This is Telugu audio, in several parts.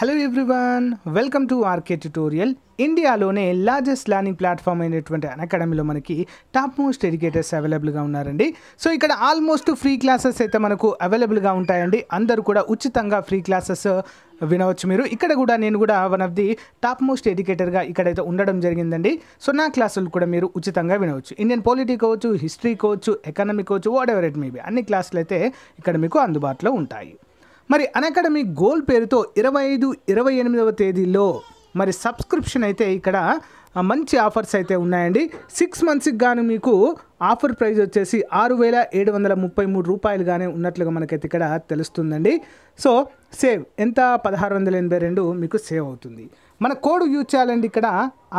hello everyone welcome to RK tutorial ఇండియాలోనే లార్జెస్ట్ లర్నింగ్ ప్లాట్ఫామ్ అయినటువంటి అకాడమీలో మనకి టాప్ మోస్ట్ ఎడ్యుకేటర్స్ అవైలబుల్గా ఉన్నారండి సో ఇక్కడ ఆల్మోస్ట్ ఫ్రీ క్లాసెస్ అయితే మనకు అవైలబుల్గా ఉంటాయండి అందరూ కూడా ఉచితంగా ఫ్రీ క్లాసెస్ వినవచ్చు మీరు ఇక్కడ కూడా నేను కూడా one of the top most ఎడ్యుకేటర్గా ఇక్కడైతే ఉండడం జరిగిందండి సో నా క్లాసులు కూడా మీరు ఉచితంగా వినవచ్చు ఇండియన్ పాలిటీ కావచ్చు హిస్టరీ కావచ్చు ఎకనామిక్ కావచ్చు వాట్ ఎవర్ ఇట్ మేబీ అన్ని క్లాసులు అయితే ఇక్కడ మీకు అందుబాటులో ఉంటాయి మరి అనకాడమీ గోల్ పేరుతో ఇరవై ఐదు ఇరవై ఎనిమిదవ తేదీలో మరి సబ్స్క్రిప్షన్ అయితే ఇక్కడ మంచి ఆఫర్స్ అయితే ఉన్నాయండి సిక్స్ మంత్స్కి కానీ మీకు ఆఫర్ ప్రైస్ వచ్చేసి ఆరు వేల ఏడు వందల ముప్పై మూడు రూపాయలుగానే ఉన్నట్లుగా మనకైతే ఇక్కడ తెలుస్తుందండి సో సేవ్ ఎంత పదహారు వందల ఎనభై రెండు మీకు సేవ్ అవుతుంది మన కోడ్ యూజ్ చేయాలండి ఇక్కడ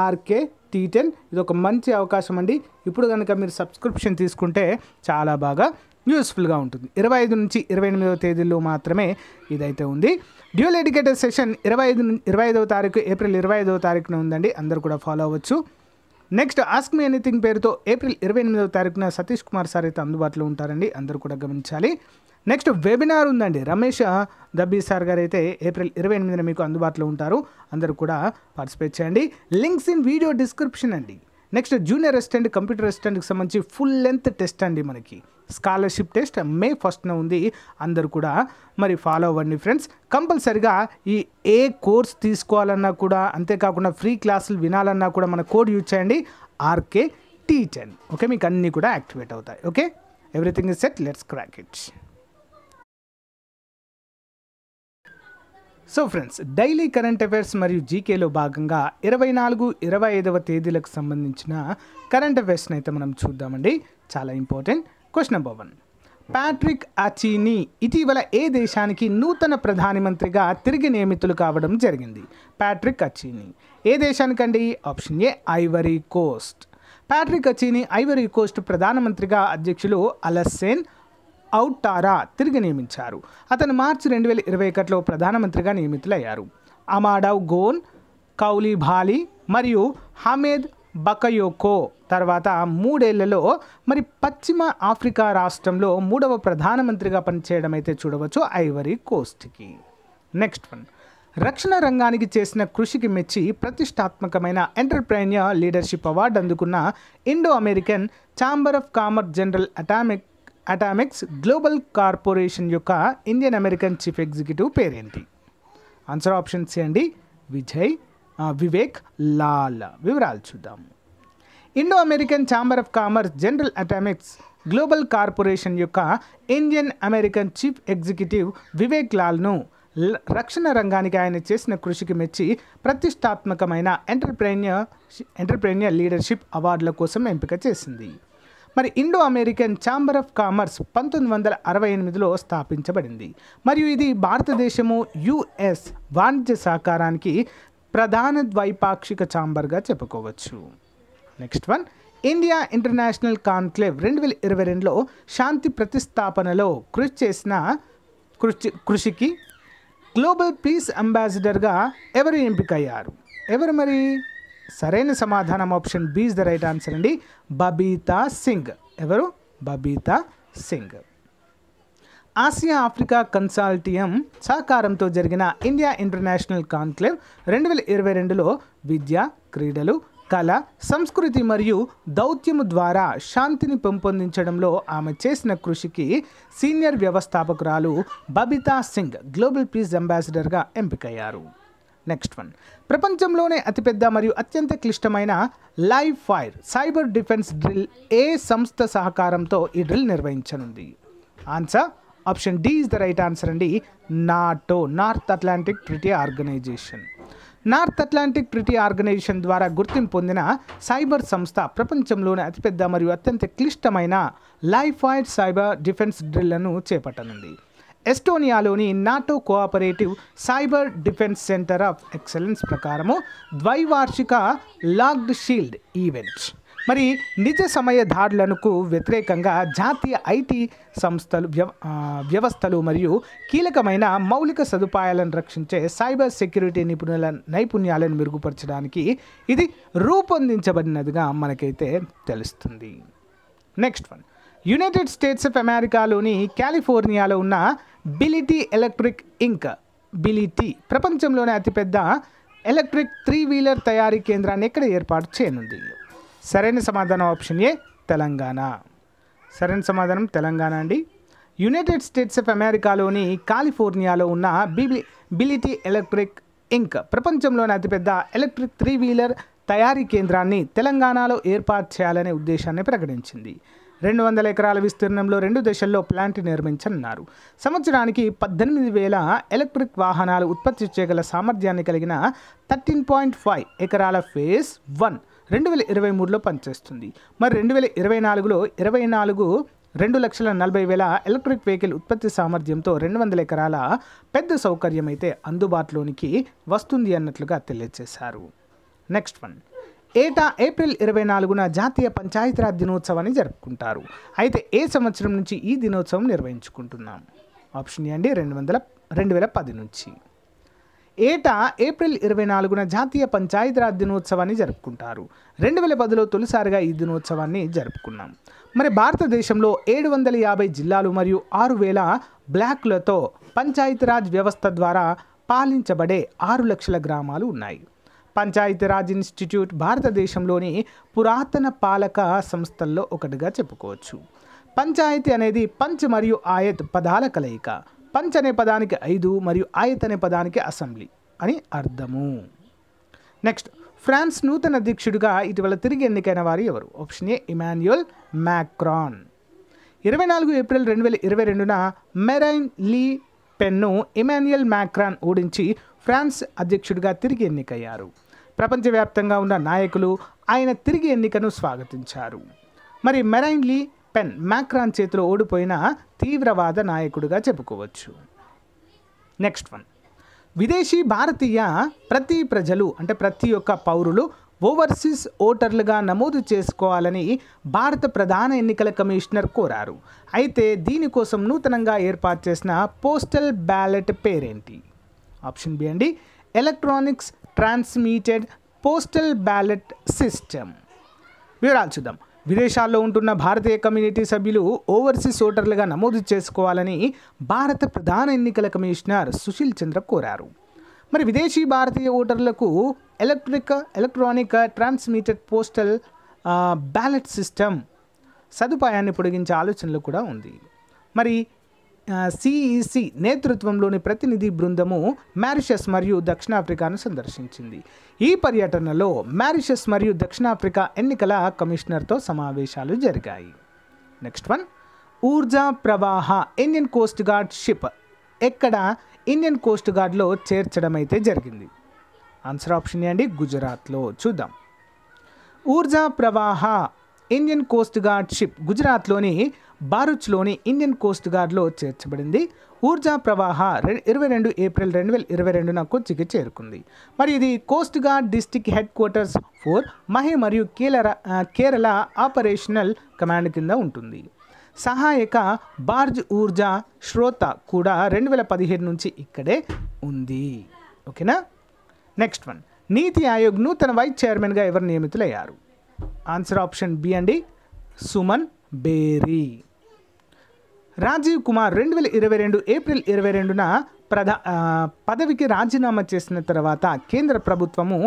ఆర్కే టీ టెన్ ఇది ఒక మంచి అవకాశం అండి ఇప్పుడు కనుక మీరు సబ్స్క్రిప్షన్ తీసుకుంటే చాలా బాగా యూస్ఫుల్గా ఉంటుంది ఇరవై ఐదు నుంచి ఇరవై ఎనిమిదవ తేదీలో మాత్రమే ఇదైతే ఉంది డ్యూయల్ ఎడ్యుకేటర్ సెషన్ ఇరవై ఐదు ఇరవై ఐదవ తారీఖు ఏప్రిల్ ఇరవై ఐదవ తారీఖున ఉందండి అందరూ కూడా ఫాలో అవ్వచ్చు నెక్స్ట్ ఆస్క్ మీ ఎనీథింగ్ పేరుతో ఏప్రిల్ ఇరవై ఎనిమిదవ తారీఖున సతీష్ కుమార్ సార్ అయితే అందుబాటులో ఉంటారండి అందరూ కూడా గమనించాలి నెక్స్ట్ వెబినార్ ఉందండి రమేష్ దబ్బీ సార్ గారు అయితే ఏప్రిల్ ఇరవై ఎనిమిదిన మీకు అందుబాటులో ఉంటారు అందరూ కూడా పార్టిసిపేట్ చేయండి లింక్స్ ఇన్ వీడియో డిస్క్రిప్షన్ అండి నెక్స్ట్ జూనియర్ అసిస్టెంట్ కంప్యూటర్ అసిస్టెంట్కి సంబంధించి ఫుల్ లెంత్ టెస్ట్ అండి మనకి స్కాలర్షిప్ టెస్ట్ మే ఫస్ట్న ఉంది అందరు కూడా మరి ఫాలో అవ్వండి ఫ్రెండ్స్ కంపల్సరిగా ఈ ఏ కోర్స్ తీసుకోవాలన్నా కూడా అంతేకాకుండా ఫ్రీ క్లాసులు వినాలన్నా కూడా మన కోడ్ యూజ్ చేయండి ఆర్కే టీ టెన్ ఓకే మీకు అన్నీ కూడా యాక్టివేట్ అవుతాయి okay everything is set let's crack it so friends daily current affairs మరియు జీకేలో భాగంగా ఇరవై నాలుగు ఇరవై ఐదవ తేదీలకు సంబంధించిన కరెంట్ అఫైర్స్ని అయితే మనం చూద్దామండి చాలా important question number one Patrick అచీని ఇటీవల ఏ దేశానికి నూతన ప్రధానమంత్రిగా తిరిగి నియమితులు కావడం జరిగింది ప్యాట్రిక్ అచీని ఏ దేశానికండి option A Ivory Coast Patrick అచీని ఐవరీ కోస్ట్ ప్రధానమంత్రిగా అధ్యక్షులు అలస్సేన్ అవుట్ తిరిగి నియమించారు అతను మార్చి రెండు వేల ఇరవై ఒకటిలో ప్రధానమంత్రిగా నియమితులయ్యారు అమాడావ్ గోన్ కౌలీ భాలి మరియు హమేద్ బకయోకో తర్వాత మూడేళ్లలో మరి పశ్చిమ ఆఫ్రికా రాష్ట్రంలో మూడవ ప్రధానమంత్రిగా పనిచేయడం అయితే చూడవచ్చు ఐవరీ కోస్ట్కి నెక్స్ట్ వన్ రక్షణ రంగానికి చేసిన కృషికి మెచ్చి ప్రతిష్టాత్మకమైన ఎంటర్ప్రైన్యూర్ లీడర్షిప్ అవార్డు అందుకున్న Indo American chamber of commerce general atomic atomics global corporation యొక్క ఇండియన్ అమెరికన్ చీఫ్ ఎగ్జిక్యూటివ్ పేరేంటి ఆన్సర్ ఆప్షన్ సి అండి విజయ్ వివేక్ లాల్ వివరాలు చూద్దాము Indo American chamber of commerce general atomics global corporation యొక్క Indian American chief executive Vivek లాల్ను రక్షణ రంగానికి ఆయన చేసిన కృషికి మెచ్చి ప్రతిష్టాత్మకమైన ఎంటర్ప్రెన్యూర్ ఎంటర్ప్రెన్యూర్ లీడర్షిప్ అవార్డుల కోసం ఎంపిక చేసింది మరి Indo American chamber of Commerce పంతొమ్మిది వందల అరవై ఎనిమిదిలో స్థాపించబడింది మరియు ఇది భారతదేశము యుఎస్ వాణిజ్య సహకారానికి ప్రధాన ద్వైపాక్షిక ఛాంబర్గా చెప్పుకోవచ్చు next one India International Conclave రెండు వేల ఇరవై రెండులో శాంతి ప్రతిస్థాపనలో కృషి చేసిన కృషి కృషికి గ్లోబల్ పీస్ అంబాసిడర్గా ఎవరు ఎంపికయ్యారు ఎవరు మరి సరైన సమాధానం option B is the right answer అండి బబీతా సింగ్ ఎవరు Babita Singh Asia Africa consortium సహకారంతో జరిగిన ఇండియా ఇంటర్నేషనల్ కాన్క్లేవ్ రెండు వేల ఇరవై రెండులో విద్య క్రీడలు కళ సంస్కృతి మరియు దౌత్యము ద్వారా శాంతిని పెంపొందించడంలో ఆమె చేసిన కృషికి సీనియర్ వ్యవస్థాపకురాలు బబితా సింగ్ గ్లోబల్ పీస్ అంబాసిడర్గా ఎంపికయ్యారు నెక్స్ట్ వన్ ప్రపంచంలోనే అతిపెద్ద మరియు అత్యంత క్లిష్టమైన live fire cyber defence drill ఏ సంస్థ సహకారంతో ఈ డ్రిల్ నిర్వహించనుంది answer option D is the right answer అండి NATO North Atlantic Treaty Organization North Atlantic Treaty Organization ద్వారా గుర్తింపు పొందిన సైబర్ సంస్థ ప్రపంచంలోనే అతిపెద్ద మరియు అత్యంత క్లిష్టమైన లైఫ్ ఫైర్ సైబర్ డిఫెన్స్ డ్రిల్లను చేపట్టనుంది ఎస్టోనియాలోని NATO cooperative cyber defence centre of excellence ప్రకారము ద్వైవార్షిక లాగ్డ్ షీల్డ్ ఈవెంట్ మరి నిజ సమయ దాడులకు వ్యతిరేకంగా జాతీయ ఐటీ సంస్థలు వ్యవస్థలు మరియు కీలకమైన మౌలిక సదుపాయాలను రక్షించే సైబర్ సెక్యూరిటీ నిపుణుల నైపుణ్యాలను మెరుగుపరచడానికి ఇది రూపొందించబడినదిగా మనకైతే తెలుస్తుంది next one United States of అమెరికాలోని కాలిఫోర్నియాలో ఉన్న బిలిటీ ఎలక్ట్రిక్ ఇంక్ బిలిటీ ప్రపంచంలోనే అతిపెద్ద ఎలక్ట్రిక్ త్రీ వీలర్ తయారీ కేంద్రాన్ని ఇక్కడ ఏర్పాటు చేయనుంది సరైన సమాధానం ఆప్షన్ ఏ తెలంగాణ సరైన సమాధానం తెలంగాణ అండి యునైటెడ్ స్టేట్స్ ఆఫ్ అమెరికాలోని కాలిఫోర్నియాలో ఉన్న బిబి బిలిటీ ఎలక్ట్రిక్ ఇంక్ ప్రపంచంలోని అతిపెద్ద ఎలక్ట్రిక్ త్రీ వీలర్ తయారీ కేంద్రాన్ని తెలంగాణలో ఏర్పాటు చేయాలనే ఉద్దేశాన్ని ప్రకటించింది రెండు వందల ఎకరాల విస్తీర్ణంలో రెండు దశల్లో ప్లాంట్ నిర్మించనున్నారు సంవత్సరానికి పద్దెనిమిది వేల ఎలక్ట్రిక్ వాహనాలు ఉత్పత్తి చేయగల సామర్థ్యాన్ని కలిగిన థర్టీన్ పాయింట్ ఫైవ్ ఎకరాల ఫేజ్ వన్ రెండు వేల ఇరవై మూడులో పనిచేస్తుంది మరి రెండు వేల ఇరవై నాలుగులో ఇరవై నాలుగు రెండు లక్షల నలభై వేల ఎలక్ట్రిక్ వెహికల్ ఉత్పత్తి సామర్థ్యంతో రెండు వందల ఎకరాల పెద్ద సౌకర్యం అయితే అందుబాటులోనికి వస్తుంది అన్నట్లుగా తెలియజేశారు నెక్స్ట్ వన్ ఏటా ఏప్రిల్ ఇరవై నాలుగున జాతీయ పంచాయతీరాజ్ దినోత్సవాన్ని జరుపుకుంటారు అయితే ఏ సంవత్సరం నుంచి ఈ దినోత్సవం నిర్వహించుకుంటున్నాం ఆప్షన్ ఏ అండి రెండు వందల రెండు వేల పది నుంచి ఏటా ఏప్రిల్ ఇరవై నాలుగున జాతీయ పంచాయతీరాజ్ దినోత్సవాన్ని జరుపుకుంటారు రెండు వేల పదిలో తొలిసారిగా ఈ దినోత్సవాన్ని జరుపుకున్నాం మరి భారతదేశంలో ఏడు వందల యాభై జిల్లాలు మరియు ఆరు వేల బ్లాక్లతో పంచాయతీరాజ్ వ్యవస్థ ద్వారా పాలించబడే ఆరు లక్షల గ్రామాలు ఉన్నాయి పంచాయతీరాజ్ ఇన్స్టిట్యూట్ భారతదేశంలోని పురాతన పాలక సంస్థల్లో ఒకటిగా చెప్పుకోవచ్చు పంచాయతీ అనేది పంచ్ మరియు ఆయత్ పదాల కలయిక పంచ్ అనే పదానికి ఐదు మరియు ఆయత్ అనే పదానికి అసెంబ్లీ అని అర్థము నెక్స్ట్ ఫ్రాన్స్ నూతన అధ్యక్షుడిగా ఇటీవల తిరిగి ఎన్నికైన వారు ఎవరు ఆప్షన్ ఏ ఇమాన్యుయల్ మ్యాక్రాన్ ఇరవై నాలుగు ఏప్రిల్ రెండు వేల ఇరవై రెండున మెరైన్ లీ పెన్ను ఇమాన్యుయల్ మ్యాక్రాన్ ఓడించి ఫ్రాన్స్ అధ్యక్షుడిగా తిరిగి ఎన్నికయ్యారు ప్రపంచవ్యాప్తంగా ఉన్న నాయకులు ఆయన తిరిగి ఎన్నికను స్వాగతించారు మరి మెరైన్లీ పెన్ మ్యాక్రాన్ చేతిలో ఓడిపోయిన తీవ్రవాద నాయకుడిగా చెప్పుకోవచ్చు నెక్స్ట్ వన్ విదేశీ భారతీయ ప్రతి ప్రజలు అంటే ప్రతి ఒక్క పౌరులు ఓవర్సీస్ ఓటర్లుగా నమోదు చేసుకోవాలని భారత ప్రధాన ఎన్నికల కమిషనర్ కోరారు అయితే దీనికోసం నూతనంగా ఏర్పాటు చేసిన పోస్టల్ బ్యాలెట్ పేరేంటి ఆప్షన్ బి అండి electronics transmitted postal ballot system వివరాలు చూద్దాం విదేశాల్లో ఉంటున్న భారతీయ కమ్యూనిటీ సభ్యులు ఓవర్సీస్ ఓటర్లుగా నమోదు చేసుకోవాలని భారత ప్రధాన ఎన్నికల కమిషనర్ సుశీల్ చంద్ర కోరారు మరి విదేశీ భారతీయ ఓటర్లకు electric electronic transmitted postal ballot system సదుపాయాన్ని పొడిగించే ఆలోచనలు కూడా ఉంది మరి సిఈసి e నేతృత్వంలోని ప్రతినిధి బృందము మారిషస్ మరియు దక్షిణాఫ్రికాను సందర్శించింది ఈ పర్యటనలో మారిషస్ మరియు దక్షిణాఫ్రికా ఎన్నికల కమిషనర్తో సమావేశాలు జరిగాయి next one Urja Pravaha Indian Coast gourd ship ఎక్కడ ఇండియన్ కోస్ట్ గార్డ్లో చేర్చడం అయితే జరిగింది ఆన్సర్ ఆప్షన్ అండి గుజరాత్లో చూద్దాం Urja Pravaha Indian Coast gourd ship గుజరాత్లోని బారుచ్లోని ఇండియన్ కోస్ట్ గార్డ్లో చేర్చబడింది ఊర్జా ప్రవాహ ఇరవై రెండు ఏప్రిల్ రెండు వేల ఇరవై రెండున నాకు చేరుకుంది మరి ఇది coast guard district head quarters for Mahe మరియు కేలర కేరళ ఆపరేషనల్ కమాండ్ కింద ఉంటుంది సహాయక బార్జ్ ఊర్జా శ్రోత కూడా రెండు వేల పదిహేడు నుంచి ఇక్కడే ఉంది ఓకేనా నెక్స్ట్ వన్ నీతి ఆయోగ్ నూతన వైస్ చైర్మన్గా ఎవరు నియమితులయ్యారు ఆన్సర్ ఆప్షన్ బి అండి సుమన్ బేరీ రాజీవ్ కుమార్ రెండు వేల ఇరవై రెండు ఏప్రిల్ ఇరవై రెండున ప్రధా పదవికి రాజీనామా చేసిన తర్వాత కేంద్ర ప్రభుత్వము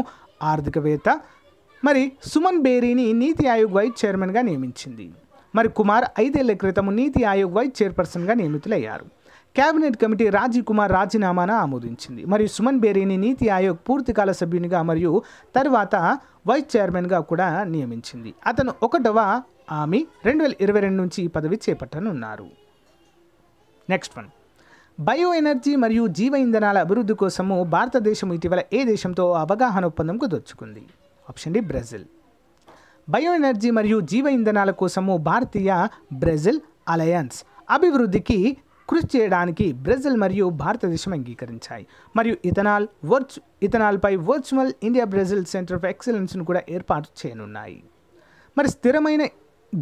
ఆర్థికవేత్త మరి సుమన్ బేరీని నీతి ఆయోగ్ వైస్ చైర్మన్గా నియమించింది మరి కుమార్ ఐదేళ్ల క్రితము నీతి ఆయోగ్ వైస్ చైర్పర్సన్గా నియమితులయ్యారు కేబినెట్ కమిటీ రాజీవ్ కుమార్ రాజీనామాను ఆమోదించింది మరియు సుమన్ బేరీని నీతి ఆయోగ్ పూర్తికాల సభ్యునిగా మరియు తరువాత వైస్ చైర్మన్గా కూడా నియమించింది అతను ఒకటవ ఆమె రెండు వేల ఇరవై రెండు నుంచి ఈ పదవి చేపట్టనున్నారు నెక్స్ట్ వన్ బయో ఎనర్జీ మరియు జీవ ఇంధనాల అభివృద్ధి కోసము భారతదేశం ఇటీవల ఏ దేశంతో అవగాహన ఒప్పందంకు దొచ్చుకుంది option D Brazil bio energy మరియు జీవ ఇంధనాల కోసము భారతీయ బ్రెజిల్ అలయన్స్ అభివృద్ధికి కృషి చేయడానికి బ్రెజిల్ మరియు భారతదేశం అంగీకరించాయి మరియు ఇథనాల్ వర్చ్ ఇథనాల్పై virtual India Brazil centre of ఎక్సలెన్స్ను కూడా ఏర్పాటు చేయనున్నాయి మరి స్థిరమైన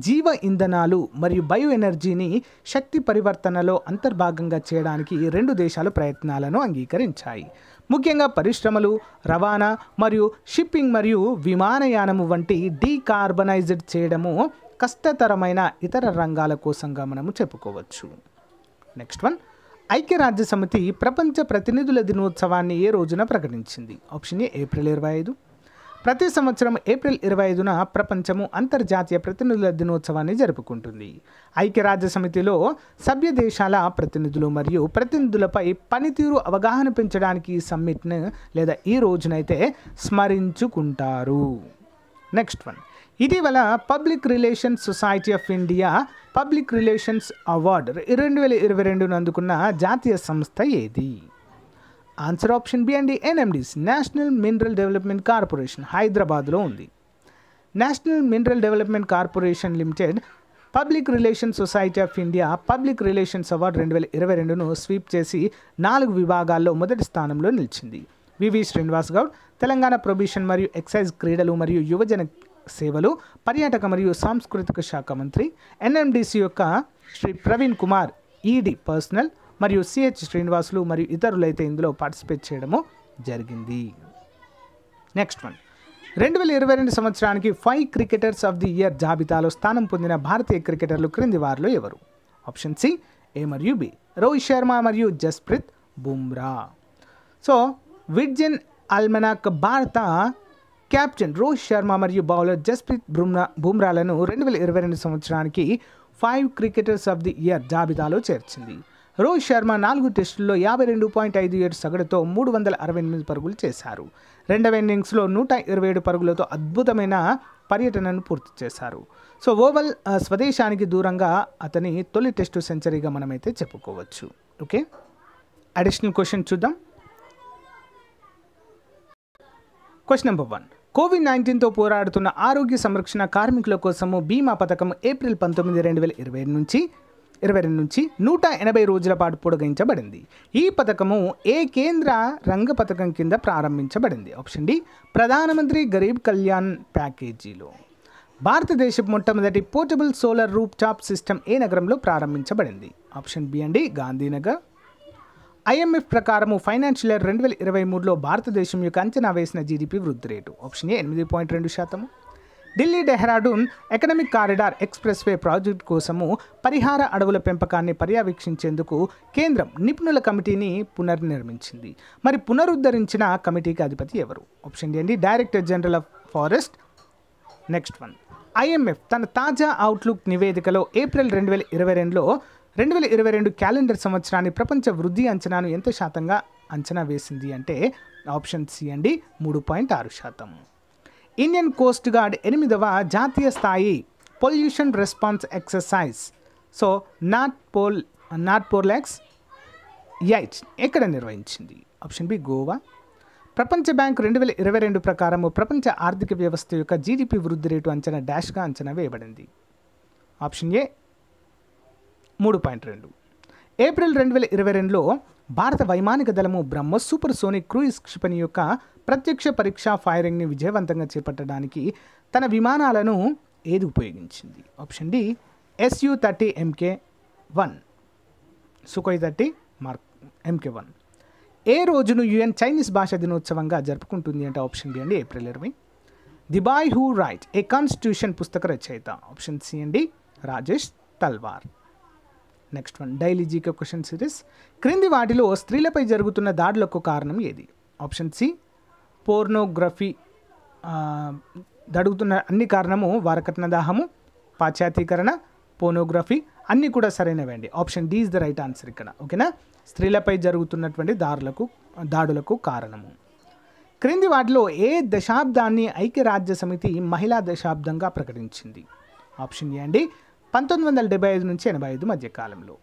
జీవ ఇంధనాలు మరియు బయో ఎనర్జీని శక్తి పరివర్తనలో అంతర్భాగంగా చేయడానికి రెండు దేశాలు ప్రయత్నాలను అంగీకరించాయి ముఖ్యంగా పరిశ్రమలు రవాణా మరియు షిప్పింగ్ మరియు విమానయానము వంటి డీకార్బనైజ్డ్ చేయడము కష్టతరమైన ఇతర రంగాల కోసంగా మనము చెప్పుకోవచ్చు నెక్స్ట్ వన్ ఐక్యరాజ్య సమితి ప్రపంచ ప్రతినిధుల దినోత్సవాన్ని ఏ రోజున ప్రకటించింది ఆప్షన్ ఏ ఏప్రిల్ ఇరవై ఐదు ప్రతి సంవత్సరం ఏప్రిల్ ఇరవై ఐదున ప్రపంచము అంతర్జాతీయ ప్రతినిధుల దినోత్సవాన్ని జరుపుకుంటుంది ఐక్యరాజ్య సమితిలో సభ్య దేశాల ప్రతినిధులు మరియు ప్రతినిధులపై పనితీరు అవగాహన పెంచడానికి సమ్మిట్ను లేదా ఈ రోజునైతే స్మరించుకుంటారు నెక్స్ట్ వన్ ఇటీవల public relations society of India public relations award రెండు వేల ఇరవై రెండును అందుకున్న జాతీయ సంస్థ ఏది ఆన్సర్ ఆప్షన్ బి అండి NMDC national mineral development corporation హైదరాబాద్లో ఉంది national mineral development corporation limited public relations society of India public relations award రెండు వేల ఇరవై రెండును స్వీప్ చేసి నాలుగు విభాగాల్లో మొదటి స్థానంలో నిలిచింది వివి శ్రీనివాస్ గౌడ్ తెలంగాణ ప్రొబిషన్ మరియు ఎక్సైజ్ క్రీడలు మరియు యువజన సేవలు పర్యాటక మరియు సాంస్కృతిక శాఖ మంత్రి ఎన్ఎండిసి యొక్క శ్రీ ప్రవీణ్ కుమార్ ఈడి పర్సనల్ మరియు సిహెచ్ శ్రీనివాసులు మరియు ఇతరులైతే ఇందులో పార్టిసిపేట్ చేయడము జరిగింది నెక్స్ట్ వన్ రెండు వేల ఇరవై రెండు సంవత్సరానికి five cricketers of the year జాబితాలో స్థానం పొందిన భారతీయ క్రికెటర్లు క్రింది వారిలో ఎవరు ఆప్షన్ సి ఏ మరియు బి రోహిత్ శర్మ మరియు జస్ప్రీత్ బుమ్రా సో విడ్జిన్ అల్మెనాక్ భారత కెప్టెన్ రోహిత్ శర్మ మరియు బౌలర్ జస్ప్రీత్ బుమ్రా బుమ్రాలను రెండు వేల ఇరవై రెండు సంవత్సరానికి five cricketers of the year జాబితాలో చేర్చింది రోహిత్ శర్మ నాలుగు టెస్టుల్లో యాభై రెండు పాయింట్ ఐదు ఏడు సగటుతో మూడు వందల అరవై ఎనిమిది పరుగులు చేశారు రెండవ ఇన్నింగ్స్లో నూట ఇరవై ఏడు పరుగులతో అద్భుతమైన పర్యటనను పూర్తి చేశారు సో ఓవల్ స్వదేశానికి దూరంగా అతని తొలి టెస్టు సెంచరీగా మనమైతే చెప్పుకోవచ్చు ఓకే అడిషనల్ క్వశ్చన్ చూద్దాం క్వశ్చన్ నెంబర్ వన్ కోవిడ్ నైన్టీన్తో పోరాడుతున్న ఆరోగ్య సంరక్షణ కార్మికుల కోసము బీమా పథకం ఏప్రిల్ పంతొమ్మిది రెండు వేల ఇరవై నుంచి ఇరవై రెండు నుంచి నూట ఎనభై రోజుల పాటు పొడిగించబడింది ఈ పథకము ఏ కేంద్ర రంగ పథకం కింద ప్రారంభించబడింది ఆప్షన్ డి ప్రధానమంత్రి గరీబ్ కళ్యాణ్ ప్యాకేజీలో భారతదేశ మొట్టమొదటి portable solar roof top system ఏ నగరంలో ప్రారంభించబడింది ఆప్షన్ బి అండి గాంధీనగర్ ఐఎంఎఫ్ ప్రకారము ఫైనాన్షియల్ ఇయర్ రెండు వేల ఇరవై మూడులో భారతదేశం యొక్క అంచనా వేసిన జీడిపి వృద్ధి రేటు ఆప్షన్ ఏ ఎనిమిది పాయింట్ రెండు శాతము Delhi Dehradun economic corridor expressway project కోసము పరిహార అడవుల పెంపకాన్ని పర్యవేక్షించేందుకు కేంద్రం నిపుణుల కమిటీని పునర్నిర్మించింది మరి పునరుద్ధరించిన కమిటీకి అధిపతి ఎవరు ఆప్షన్ ఏంటి director general of forest next one IMF తన తాజా అవుట్లుక్ నివేదికలో ఏప్రిల్ రెండు వేల ఇరవై రెండులో రెండు వేల ఇరవై రెండు క్యాలెండర్ సంవత్సరాన్ని ప్రపంచ వృద్ధి అంచనాను ఎంత శాతంగా అంచనా వేసింది అంటే ఆప్షన్ సి అండి మూడు పాయింట్ ఆరు శాతం ఇండియన్ కోస్ట్ గార్డ్ ఎనిమిదవ జాతీయ స్థాయి పొల్యూషన్ రెస్పాన్స్ ఎక్సర్సైజ్ సో నాట్ పోల్ నాట్ పోర్లాక్స్ యైట్ ఎక్కడ నిర్వహించింది ఆప్షన్ బి గోవా ప్రపంచ బ్యాంక్ రెండు వేల ఇరవై రెండు ప్రకారము ప్రపంచ ఆర్థిక వ్యవస్థ యొక్క జీడిపి వృద్ధి రేటు అంచనా డాష్గా అంచనా వేయబడింది ఆప్షన్ ఏ మూడు పాయింట్ రెండు ఏప్రిల్ రెండు వేల ఇరవై రెండులో భారత వైమానిక దళము బ్రహ్మోస్ సూపర్ సోనిక్ క్రూయిజ్ క్షిపణి యొక్క ప్రత్యక్ష పరీక్ష ఫైరింగ్ని విజయవంతంగా చేపట్టడానికి తన విమానాలను ఏది ఉపయోగించింది option D SU thirty MK one Sukhoi thirty mark MK one ఏ రోజును యుఎన్ చైనీస్ భాషా దినోత్సవంగా జరుపుకుంటుంది అంటే ఆప్షన్ బి అండి ఏప్రిల్ ఇరవై దిబాయ్ హూ రైట్ ఏ కాన్స్టిట్యూషన్ పుస్తక రచయిత ఆప్షన్ సి అండి Rajesh Talwar next one daily GK question series క్రింది వాటిలో స్త్రీలపై జరుగుతున్న దాడులకు కారణం ఏది ఆప్షన్ సి పోర్నోగ్రఫీ దడుగుతున్న అన్ని కారణము వారకట్న దాహము పాశ్చాతీకరణ పోనోగ్రఫీ అన్నీ కూడా సరైనవండి option D is the right answer ఇక్కడ ఓకేనా స్త్రీలపై జరుగుతున్నటువంటి దారులకు దాడులకు కారణము క్రింది వాటిలో ఏ దశాబ్దాన్ని ఐక్యరాజ్య సమితి మహిళా దశాబ్దంగా ప్రకటించింది ఆప్షన్ ఏ అండి పంతొమ్మిది వందల డెబ్బై ఐదు నుంచి ఎనభై ఐదు మధ్య కాలంలో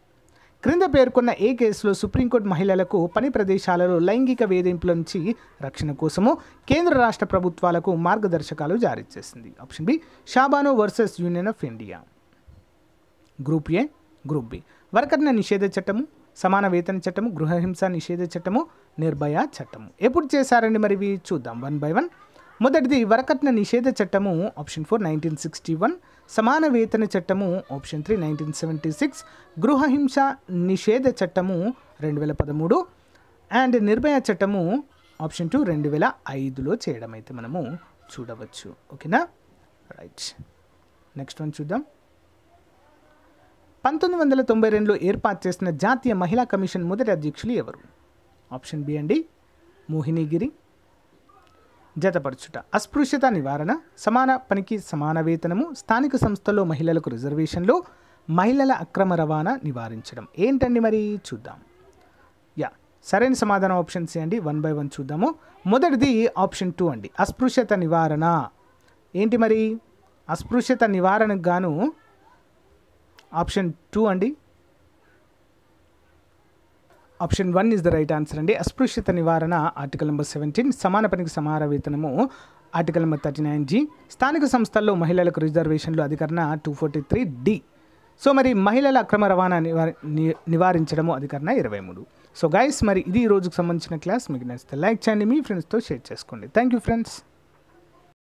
క్రింద పేర్కొన్న ఏ కేసులో సుప్రీంకోర్టు మహిళలకు పని ప్రదేశాలలో లైంగిక వేధింపుల నుంచి రక్షణ కోసము కేంద్ర రాష్ట్ర ప్రభుత్వాలకు మార్గదర్శకాలు జారీ చేసింది option B Shah Bano versus Union of India group A group B వర్కర్న నిషేధ చట్టము సమాన వేతన చట్టము గృహహింస నిషేధ చట్టము నిర్భయ చట్టము ఎప్పుడు చేశారండి మరి ఇవి చూద్దాం వన్ బై వన్ మొదటిది వరకట్న నిషేధ చట్టము option four nineteen sixty one సమాన వేతన చట్టము option three nineteen seventy six గృహహింస నిషేధ చట్టము రెండు వేల పదమూడు అండ్ నిర్భయ చట్టము ఆప్షన్ టూ రెండు వేల ఐదులో చేయడం అయితే మనము చూడవచ్చు ఓకేనా రైట్ నెక్స్ట్ వన్ చూద్దాం పంతొమ్మిది వందల తొంభై రెండులో ఏర్పాటు చేసిన జాతీయ మహిళా కమిషన్ మొదటి అధ్యక్షులు ఎవరు ఆప్షన్ బి అండి మోహినిగిరి జతపరచుట అస్పృశ్యత నివారణ సమాన పనికి సమాన వేతనము స్థానిక సంస్థల్లో మహిళలకు రిజర్వేషన్లు మహిళల అక్రమ రవాణా నివారించడం ఏంటండి మరి చూద్దాం యా సరైన సమాధానం ఆప్షన్స్ అండి వన్ బై వన్ చూద్దాము మొదటిది ఆప్షన్ టూ అండి అస్పృశ్యత నివారణ ఏంటి మరి అస్పృశ్యత నివారణకు గాను ఆప్షన్ టూ అండి option one is the right answer అండి అస్పృశ్యత నివారణ ఆర్టికల్ నెంబర్ సెవెంటీన్ సమాన పనికి సమాన వేతనము article number thirty nine G స్థానిక సంస్థల్లో మహిళలకు రిజర్వేషన్లు అధికరణ two forty three D so మరి మహిళల అక్రమ రవాణా నివార నివారించడము అధికరణ ఇరవై మూడు సో గైస్ మరి ఇది ఈ రోజుకు సంబంధించిన క్లాస్ మీకు నచ్చితే లైక్ చేయండి మీ ఫ్రెండ్స్తో షేర్ చేసుకోండి థ్యాంక్ యూ ఫ్రెండ్స్